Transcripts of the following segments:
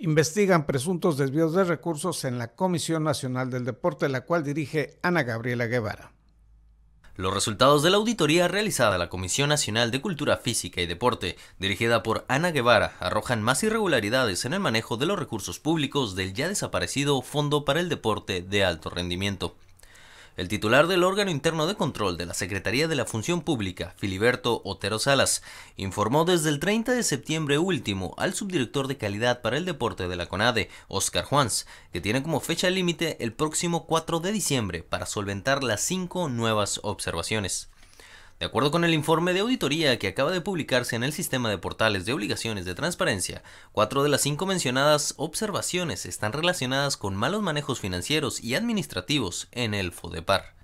investigan presuntos desvíos de recursos en la Comisión Nacional del Deporte, la cual dirige Ana Gabriela Guevara. Los resultados de la auditoría realizada a la Comisión Nacional de Cultura Física y Deporte, dirigida por Ana Guevara, arrojan más irregularidades en el manejo de los recursos públicos del ya desaparecido Fondo para el Deporte de Alto Rendimiento. El titular del órgano interno de control de la Secretaría de la Función Pública, Filiberto Otero Salas, informó desde el 30 de septiembre último al subdirector de calidad para el deporte de la CONADE, Oscar Juans, que tiene como fecha límite el próximo 4 de diciembre para solventar las cinco nuevas observaciones. De acuerdo con el informe de auditoría que acaba de publicarse en el sistema de portales de obligaciones de transparencia, cuatro de las cinco mencionadas observaciones están relacionadas con malos manejos financieros y administrativos en el FODEPAR.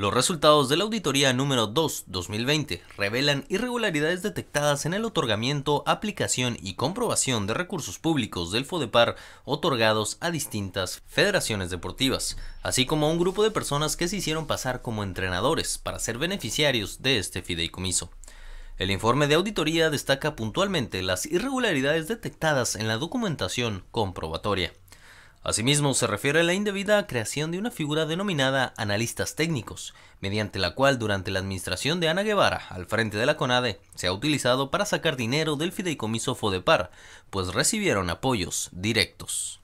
Los resultados de la auditoría número 2-2020 revelan irregularidades detectadas en el otorgamiento, aplicación y comprobación de recursos públicos del FODEPAR otorgados a distintas federaciones deportivas, así como a un grupo de personas que se hicieron pasar como entrenadores para ser beneficiarios de este fideicomiso. El informe de auditoría destaca puntualmente las irregularidades detectadas en la documentación comprobatoria. Asimismo, se refiere a la indebida creación de una figura denominada analistas técnicos, mediante la cual durante la administración de Ana Guevara, al frente de la CONADE, se ha utilizado para sacar dinero del fideicomiso FODEPAR, pues recibieron apoyos directos.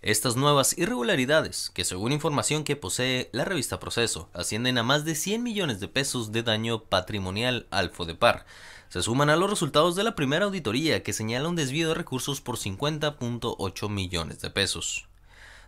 Estas nuevas irregularidades, que según información que posee la revista Proceso, ascienden a más de 100 millones de pesos de daño patrimonial al FODEPAR, se suman a los resultados de la primera auditoría que señala un desvío de recursos por 50.8 millones de pesos.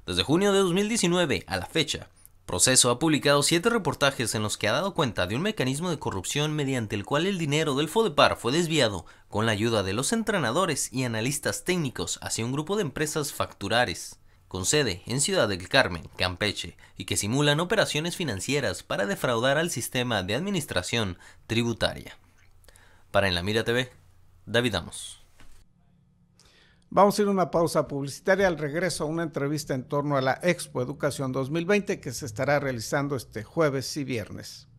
Desde junio de 2019 a la fecha, Proceso ha publicado siete reportajes en los que ha dado cuenta de un mecanismo de corrupción mediante el cual el dinero del FODEPAR fue desviado con la ayuda de los entrenadores y analistas técnicos hacia un grupo de empresas facturares con sede en Ciudad del Carmen, Campeche, y que simulan operaciones financieras para defraudar al sistema de administración tributaria. Para En la Mira TV, David Amos. Vamos a ir a una pausa publicitaria al regreso a una entrevista en torno a la Expo Educación 2020 que se estará realizando este jueves y viernes.